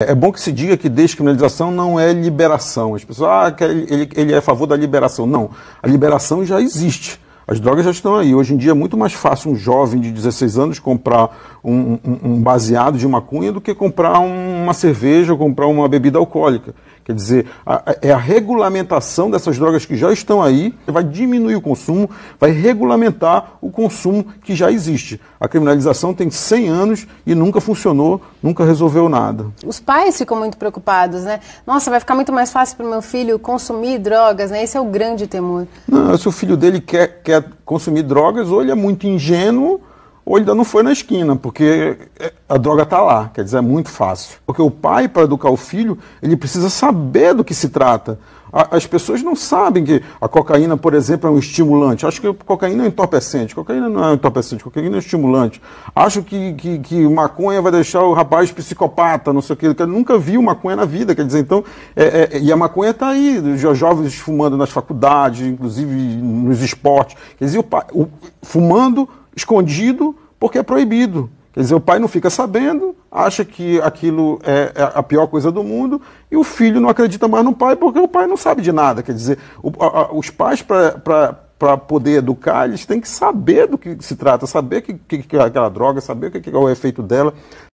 É bom que se diga que descriminalização não é liberação. As pessoas, ah, ele, ele é a favor da liberação. Não, a liberação já existe. As drogas já estão aí. Hoje em dia é muito mais fácil um jovem de 16 anos comprar um, um, um baseado de maconha do que comprar um, uma cerveja ou comprar uma bebida alcoólica. Quer dizer, a, é a regulamentação dessas drogas que já estão aí, vai diminuir o consumo, vai regulamentar o consumo que já existe. A criminalização tem 100 anos e nunca funcionou, nunca resolveu nada. Os pais ficam muito preocupados, né? Nossa, vai ficar muito mais fácil para o meu filho consumir drogas, né? Esse é o grande temor. Não, se o filho dele quer, quer consumir drogas, ou ele é muito ingênuo, ou ele ainda não foi na esquina, porque é, a droga está lá, quer dizer, é muito fácil. Porque o pai, para educar o filho, ele precisa saber do que se trata. As pessoas não sabem que a cocaína, por exemplo, é um estimulante. Acho que a cocaína é um entorpecente. Cocaína não é um entorpecente, cocaína é um estimulante. Acho que, que, que maconha vai deixar o rapaz psicopata, não sei o quê. Ele nunca viu maconha na vida, quer dizer, então. É, é, é e a maconha está aí, jovens fumando nas faculdades, inclusive nos esportes. Quer dizer, o pai, o, fumando escondido porque é proibido. Quer dizer, o pai não fica sabendo, acha que aquilo é, é a pior coisa do mundo e o filho não acredita mais no pai porque o pai não sabe de nada. Quer dizer, o, a, os pais, para poder educar, eles têm que saber do que se trata, saber que, que, que é aquela droga, saber o que, que é o efeito dela,